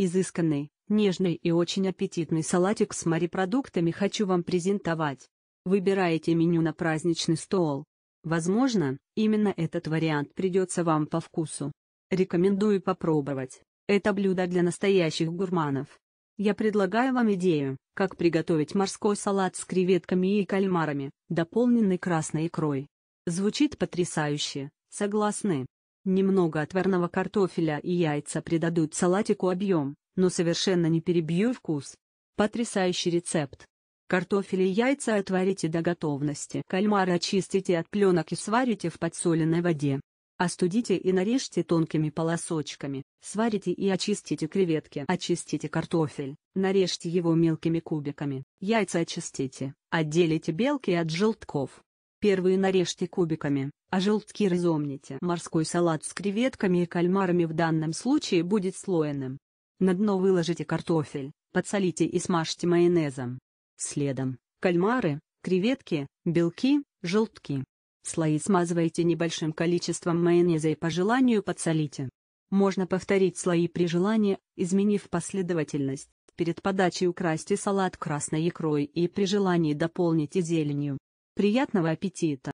Изысканный, нежный и очень аппетитный салатик с морепродуктами хочу вам презентовать. Выбираете меню на праздничный стол. Возможно, именно этот вариант придется вам по вкусу. Рекомендую попробовать. Это блюдо для настоящих гурманов. Я предлагаю вам идею, как приготовить морской салат с креветками и кальмарами, дополненный красной икрой. Звучит потрясающе, согласны? Немного отварного картофеля и яйца придадут салатику объем, но совершенно не перебью вкус. Потрясающий рецепт. Картофель и яйца отварите до готовности. Кальмары очистите от пленок и сварите в подсоленной воде. Остудите и нарежьте тонкими полосочками, сварите и очистите креветки. Очистите картофель, нарежьте его мелкими кубиками, яйца очистите, отделите белки от желтков. Первые нарежьте кубиками, а желтки разомните. Морской салат с креветками и кальмарами в данном случае будет слоеным. На дно выложите картофель, подсолите и смажьте майонезом. Следом – кальмары, креветки, белки, желтки. Слои смазывайте небольшим количеством майонеза и по желанию подсолите. Можно повторить слои при желании, изменив последовательность. Перед подачей украсьте салат красной икрой и при желании дополните зеленью. Приятного аппетита!